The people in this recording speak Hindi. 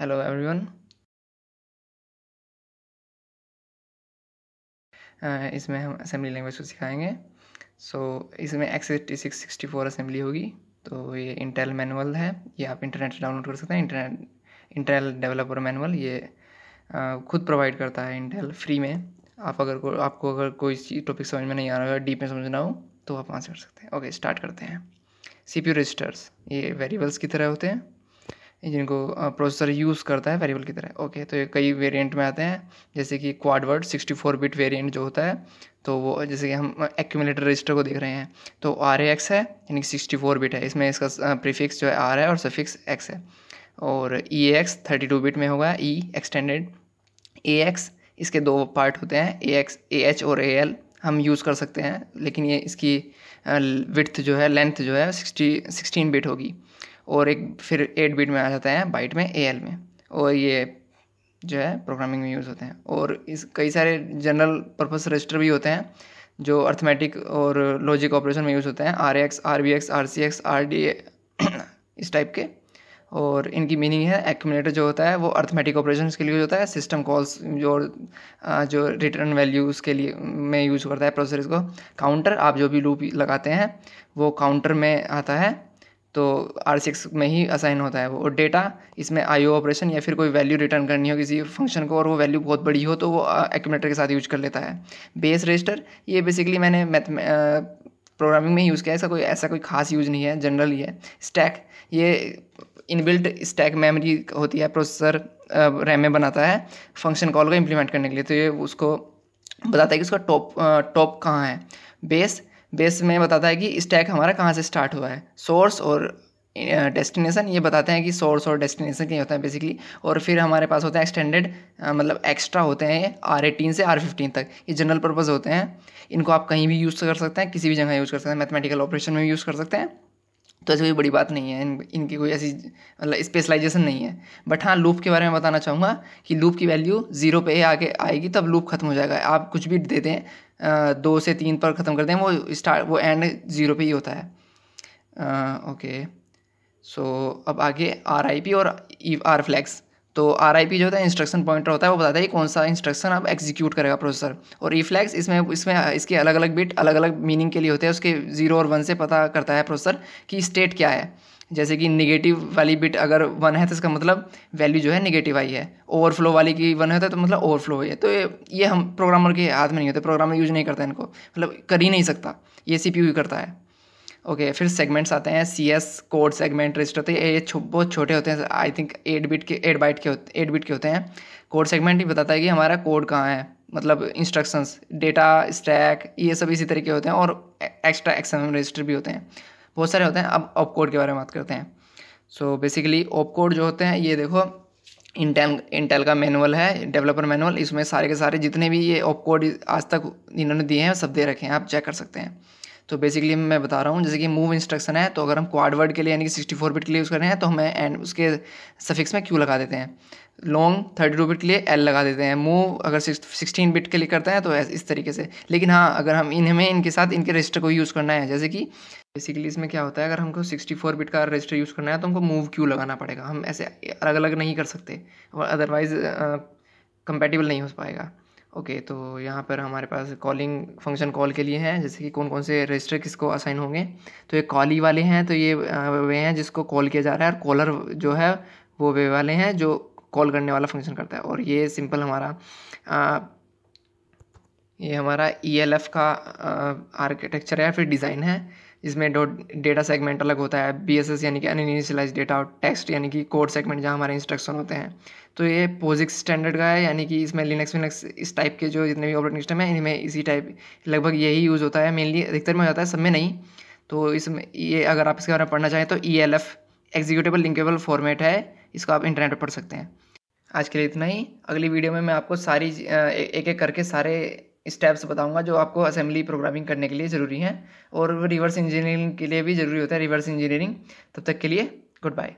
hello everyone uh, इसमें हम असेंबली लैंग्वेज को सिखाएंगे सो so, इसमें X eighty six sixty four assembly होगी तो ये इंटेल मैनुअल है ये आप इंटरनेट से डाउनलोड कर सकते हैं इंटरनेट इंटेल डेवलपर मैनुअल ये uh, खुद प्रोवाइड करता है इंटेल फ्री में आप अगर को आपको अगर कोई टॉपिक समझ में नहीं आ रहा है डीप में समझना हो तो आप वहाँ से कर सकते हैं ओके स्टार्ट करते हैं सी पी रजिस्टर्स ये वेरिएबल्स की तरह होते हैं जिनको प्रोसेसर यूज़ करता है वेरिएबल की तरह ओके तो ये कई वेरिएंट में आते हैं जैसे कि क्वाडवर्ड 64 बिट वेरिएंट जो होता है तो वो जैसे कि हम एक्यूमलेटर रजिस्टर को देख रहे हैं तो आर एक्स है यानी कि सिक्सटी फोर बिट है इसमें इसका प्रीफिक्स जो है आर है और सफिक्स एक्स है और E X thirty two bit में होगा ई एक्सटेंडेड ए एक्स इसके दो पार्ट होते हैं ए एक्स ए एच और ए एल हम यूज़ कर सकते हैं लेकिन ये इसकी विथ जो है लेंथ जो है सिक्सटी सिक्सटीन बिट होगी और एक फिर एट बिट में आ जाता है बाइट में ए में और ये जो है प्रोग्रामिंग में यूज़ होते हैं और इस कई सारे जनरल पर्पस रजिस्टर भी होते हैं जो अर्थमेटिक और लॉजिक ऑपरेशन में यूज़ होते हैं R X R B X R C X R D इस टाइप के और इनकी मीनिंग है एक्यूमिनेटर जो होता है वो अर्थमेटिक ऑपरेशन के लिए यूज होता है सिस्टम कॉल्स जो जो रिटर्न वैल्यूज़ के लिए में यूज करता है प्रोसेस को काउंटर आप जो भी लूप लगाते हैं वो काउंटर में आता है तो आर सिक्स में ही असाइन होता है वो और डेटा इसमें आई ओ ऑपरेशन या फिर कोई वैल्यू रिटर्न करनी हो किसी फंक्शन को और वो वैल्यू बहुत बड़ी हो तो वो एक्यूमिनेटर के साथ यूज कर लेता है बेस रजिस्टर ये बेसिकली मैंने मैथ प्रोग्रामिंग में यूज़ किया है इसका कोई ऐसा कोई खास यूज़ नहीं है जनरल ही है स्टैक ये इनबिल्ट स्टैक मेमोरी होती है प्रोसेसर रैम में बनाता है फंक्शन कॉल को इम्प्लीमेंट करने के लिए तो ये उसको बताता है कि उसका टॉप टॉप कहाँ है बेस बेस में बताता है कि स्टैक हमारा कहाँ से स्टार्ट हुआ है सोर्स और डेस्टिनेशन ये बताते हैं कि सोर्स और डेस्टिनेशन क्या होता है बेसिकली और फिर हमारे पास होते हैं एक्सटेंडेड मतलब एक्स्ट्रा होते हैं आर एटीन से आर फिफ्टीन तक ये जनरल पर्पज़ होते हैं इनको आप कहीं भी यूज़ कर सकते हैं किसी भी जगह यूज़ कर सकते हैं मैथमेटिकल ऑपरेशन में यूज़ कर सकते हैं तो ऐसी कोई बड़ी बात नहीं है इन, इनकी कोई ऐसी स्पेशलाइजेशन मतलब नहीं है बट हाँ लूप के बारे में बताना चाहूँगा कि लूप की वैल्यू जीरो पे आगे आएगी तब लूप खत्म हो जाएगा आप कुछ भी दे दें दो से तीन पर ख़त्म कर दें वो स्टार्ट वो एंड ज़ीरो पे ही होता है ओके सो अब आगे आर आई पी और आर e फ्लैक्स तो आर जो होता है इंस्ट्रक्शन पॉइंटर होता है वो बताता है कि कौन सा इंस्ट्रक्शन आप एग्जीक्यूट करेगा प्रोसेसर और रिफ्लैक्स इसमें इसमें इसके अलग अलग बिट अलग अलग मीनिंग के लिए होते हैं उसके जीरो और वन से पता करता है प्रोसेसर कि स्टेट क्या है जैसे कि निगेटिव वाली बिट अगर वन है तो इसका मतलब वैल्यू जो है निगेटिव आई है ओवरफ्लो वाली की वन होता है तो मतलब ओवरफ्लो हुई है तो ये ये हम प्रोग्रामर के हाथ में नहीं होते प्रोग्रामर यूज नहीं करता इनको मतलब कर ही नहीं सकता ये सी ही करता है ओके फिर सेगमेंट्स आते हैं C S code segment register होते हैं ये बहुत छोटे होते हैं आई थिंक एट बिट के एट बाइट के होते एट बिट के होते हैं कोड सेगमेंट ही बताता है कि हमारा कोड कहाँ है मतलब इंस्ट्रक्शंस डेटा स्टैक ये सब इसी तरीके होते हैं और एक्स्ट्रा एक्सएम रजिस्टर भी होते हैं बहुत सारे होते हैं अब ऑप कोड के बारे में बात करते हैं सो बेसिकली ऑप कोड जो होते हैं ये देखो इंटेल इंटेल का मैनुअल है डेवलपर मैनुअल इसमें सारे के सारे जितने भी ये ऑप कोड आज तक इन्होंने दिए हैं सब दे रखे हैं आप चेक कर सकते हैं तो बेसिकली मैं बता रहा हूँ जैसे कि मूव इंस्ट्रक्शन है तो अगर हम क्वाड वर्ड के लिए यानी कि सिक्सटी फोर बिट के लिए यूज़ कर रहे हैं तो हमें एंड उसके सफिक्स में क्यू लगा देते हैं लॉन्ग थर्टी टू बिट के लिए एल लगा देते हैं मूव अगर सिक्सटीन बिट के लिए करते हैं तो इस तरीके से लेकिन हाँ अगर हम इन हमें इनके साथ इनके रजिस्टर को यूज़ करना है जैसे कि बेसिकली इसमें क्या होता है अगर हमको सिक्सटी फोर बिट का रजिस्टर यूज़ करना है तो हमको मूव क्यू लगाना पड़ेगा हम ऐसे अलग अलग नहीं कर सकते और अदरवाइज़ कंपेटिबल नहीं हो पाएगा ओके तो यहाँ पर हमारे पास कॉलिंग फंक्शन कॉल के लिए हैं जैसे कि कौन कौन से रजिस्टर किसको असाइन होंगे तो ये कॉली वाले हैं तो ये वे हैं जिसको कॉल किया जा रहा है और कॉलर जो है वो वे वाले हैं जो कॉल करने वाला फंक्शन करता है और ये सिंपल हमारा ये हमारा ई एल एफ़ का आर्किटेक्चर है फिर डिज़ाइन है इसमें डो डेटा सेगमेंट अलग होता है बी एस एस यानी कि इनिशलाइज डेटा और टेक्स्ट यानी कि कोड सेगमेंट जहाँ हमारे इंस्ट्रक्शन होते हैं तो ये पोजिक्स स्टैंडर्ड का है यानी कि इसमें लिनक्स विनक्स इस टाइप के जो जितने भी ऑपरेटिंग सिस्टम है इनमें इसी टाइप लगभग यही यूज़ होता है मेनली अधिकतर में होता है सब में नहीं तो इसमें ये अगर आप इसके बारे में पढ़ना चाहें तो E L F executable linkable format है इसको आप इंटरनेट पर पढ़ सकते हैं आज के लिए इतना ही अगली वीडियो में मैं आपको सारी एक एक करके सारे स्टेप्स बताऊंगा जो आपको असेंबली प्रोग्रामिंग करने के लिए ज़रूरी हैं और रिवर्स इंजीनियरिंग के लिए भी ज़रूरी होता है रिवर्स इंजीनियरिंग तब तक के लिए गुड बाय